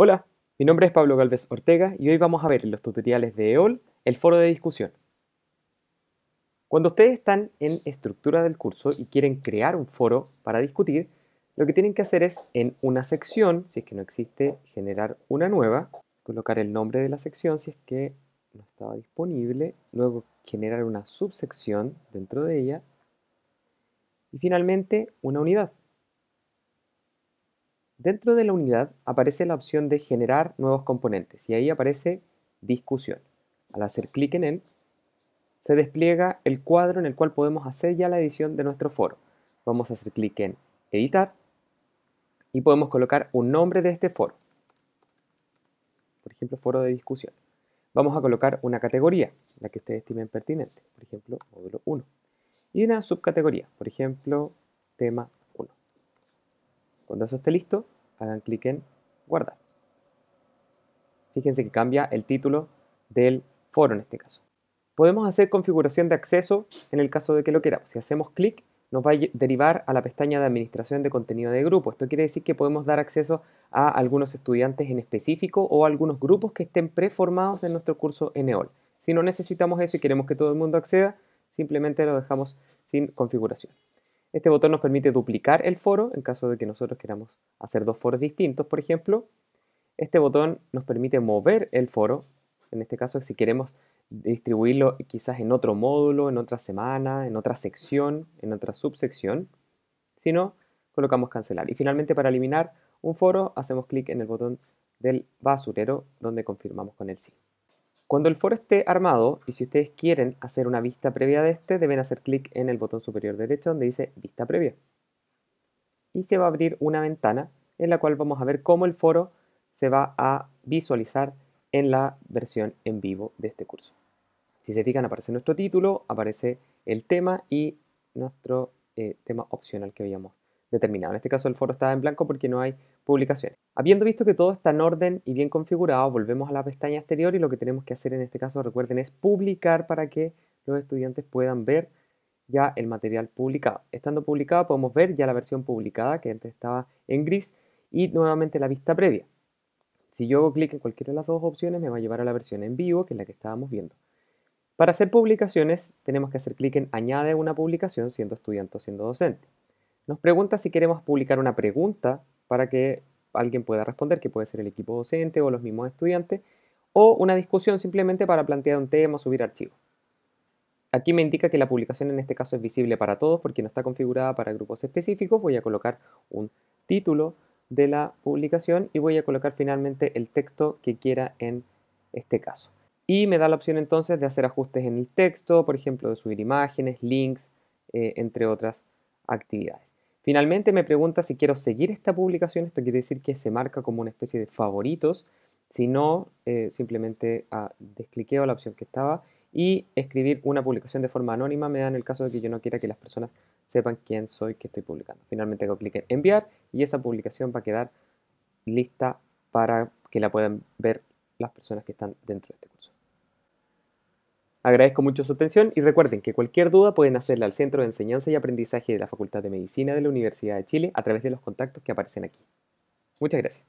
Hola, mi nombre es Pablo Galvez Ortega y hoy vamos a ver en los tutoriales de EOL el foro de discusión. Cuando ustedes están en estructura del curso y quieren crear un foro para discutir, lo que tienen que hacer es en una sección, si es que no existe, generar una nueva, colocar el nombre de la sección si es que no estaba disponible, luego generar una subsección dentro de ella y finalmente una unidad. Dentro de la unidad aparece la opción de generar nuevos componentes y ahí aparece discusión. Al hacer clic en él, se despliega el cuadro en el cual podemos hacer ya la edición de nuestro foro. Vamos a hacer clic en editar y podemos colocar un nombre de este foro. Por ejemplo, foro de discusión. Vamos a colocar una categoría, la que ustedes estimen pertinente, por ejemplo, módulo 1. Y una subcategoría, por ejemplo, tema cuando eso esté listo, hagan clic en guardar. Fíjense que cambia el título del foro en este caso. Podemos hacer configuración de acceso en el caso de que lo queramos. Si hacemos clic, nos va a derivar a la pestaña de administración de contenido de grupo. Esto quiere decir que podemos dar acceso a algunos estudiantes en específico o a algunos grupos que estén preformados en nuestro curso ENEOL. Si no necesitamos eso y queremos que todo el mundo acceda, simplemente lo dejamos sin configuración. Este botón nos permite duplicar el foro en caso de que nosotros queramos hacer dos foros distintos, por ejemplo. Este botón nos permite mover el foro, en este caso si queremos distribuirlo quizás en otro módulo, en otra semana, en otra sección, en otra subsección. Si no, colocamos cancelar. Y finalmente para eliminar un foro hacemos clic en el botón del basurero donde confirmamos con el sí. Cuando el foro esté armado, y si ustedes quieren hacer una vista previa de este, deben hacer clic en el botón superior derecho donde dice Vista previa. Y se va a abrir una ventana en la cual vamos a ver cómo el foro se va a visualizar en la versión en vivo de este curso. Si se fijan, aparece nuestro título, aparece el tema y nuestro eh, tema opcional que habíamos determinado. En este caso el foro estaba en blanco porque no hay publicaciones. Habiendo visto que todo está en orden y bien configurado, volvemos a la pestaña exterior y lo que tenemos que hacer en este caso, recuerden, es publicar para que los estudiantes puedan ver ya el material publicado. Estando publicado podemos ver ya la versión publicada que antes estaba en gris y nuevamente la vista previa. Si yo hago clic en cualquiera de las dos opciones me va a llevar a la versión en vivo que es la que estábamos viendo. Para hacer publicaciones tenemos que hacer clic en añade una publicación siendo estudiante o siendo docente nos pregunta si queremos publicar una pregunta para que alguien pueda responder, que puede ser el equipo docente o los mismos estudiantes, o una discusión simplemente para plantear un tema o subir archivo. Aquí me indica que la publicación en este caso es visible para todos porque no está configurada para grupos específicos. Voy a colocar un título de la publicación y voy a colocar finalmente el texto que quiera en este caso. Y me da la opción entonces de hacer ajustes en el texto, por ejemplo, de subir imágenes, links, eh, entre otras actividades. Finalmente me pregunta si quiero seguir esta publicación, esto quiere decir que se marca como una especie de favoritos, si no, eh, simplemente ah, descliqueo la opción que estaba y escribir una publicación de forma anónima me da en el caso de que yo no quiera que las personas sepan quién soy que estoy publicando. Finalmente hago clic en enviar y esa publicación va a quedar lista para que la puedan ver las personas que están dentro de este curso. Agradezco mucho su atención y recuerden que cualquier duda pueden hacerla al Centro de Enseñanza y Aprendizaje de la Facultad de Medicina de la Universidad de Chile a través de los contactos que aparecen aquí. Muchas gracias.